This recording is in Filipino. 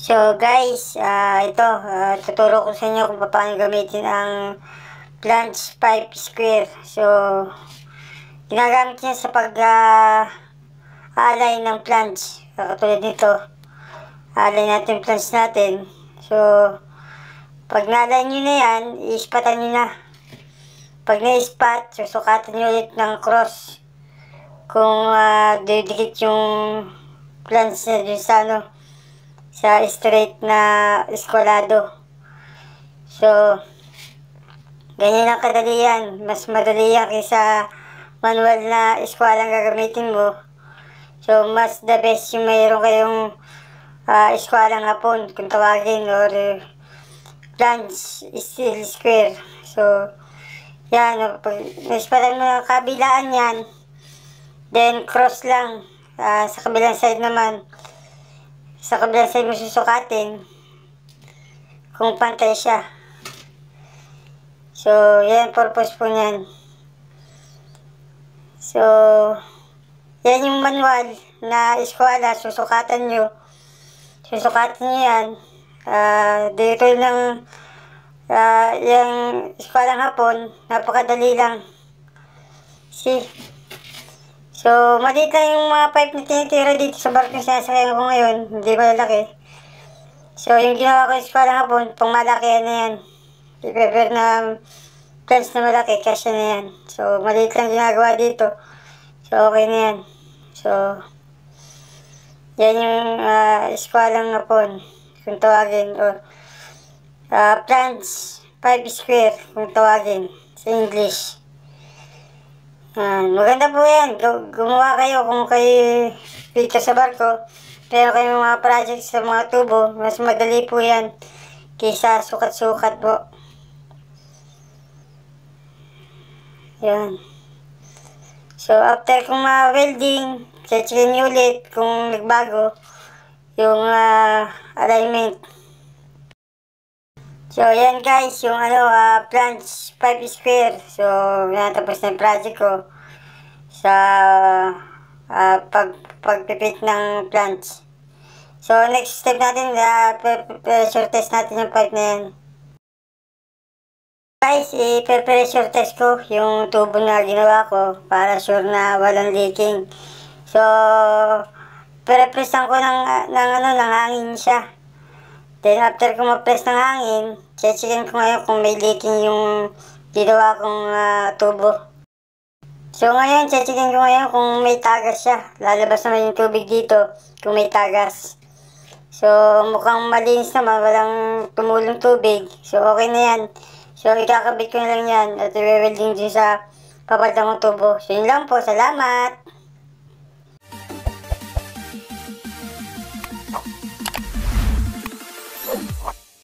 So guys, uh, ito, uh, tuturo ko sa inyo kung paano gamitin ang plunge pipe square. So, ginagamit niya sa pag-alay ah, uh, ng plunge. So, katulad nito, alay natin plunge natin. So, pag nalay nyo na yan, ispatan nyo na. Pag na-ispat, susukatan nyo ulit ng cross. Kung uh, didikit yung plunge na dun sa ano, sa straight na eskolado. So, ganyan ang kadali yan. Mas madali yan kaysa manual na eskwala ang gagamitin mo. So, mas the best yung mayroon kayong uh, ah, eskwala hapon, kung tawagin, or uh, lunch still square. So, yan, pag naisparan mo ang kabilaan yan, then cross lang uh, sa kabilang side naman, sa kabilang side mo susukatin kung pantay siya. So, yan purpose po niyan. So, yan yung manual na eskwala, susukatan nyo. Susukatan nyo yan. Uh, dito lang uh, yung eskwalang hapon, napakadali lang. See? So, maliit lang yung mga pipe na tinitira dito sa barko na sinasakyan ko ngayon. Hindi lalaki. So, yung ginawa ko is parang hapon, pang malaki na yan. I-prepare na um, plants na malaki, kasya na yan. So, maliit lang ginagawa dito. So, okay na yan. So, yan yung uh, ah, iskwalang hapon, kung tawagin. Or, uh, ah, plants, 5 square, kung tawagin, sa English. Yan, hmm, maganda po yan. gumawa kayo kung kayo dito sa barko. Pero kayong mga project sa mga tubo, mas madali po yan kaysa sukat-sukat po. Yan. So, after kung ma-welding, check nyo ulit kung nagbago yung uh, alignment. So, yan guys, yung ano, uh, ah, planch 5 square. So, natapos na yung project ko sa uh, pag pagpipit ng planch. So, next step natin, uh, pressure test natin yung pipe na yan. Guys, i-pressure test ko yung tubo na ginawa ko para sure na walang leaking. So, pre-press ko ng, ng, ano, ng hangin siya. Then after kumapres ng hangin, checkin ko ngayon kung may leaking yung ginawa kong uh, tubo. So ngayon, checkin ko ngayon kung may tagas siya. Lalabas naman yung tubig dito kung may tagas. So mukhang malinis naman, walang tumulong tubig. So okay na yan. So ikakabit ko na lang yan at i-welding dun sa papalitan kong tubo. So yun lang po, salamat!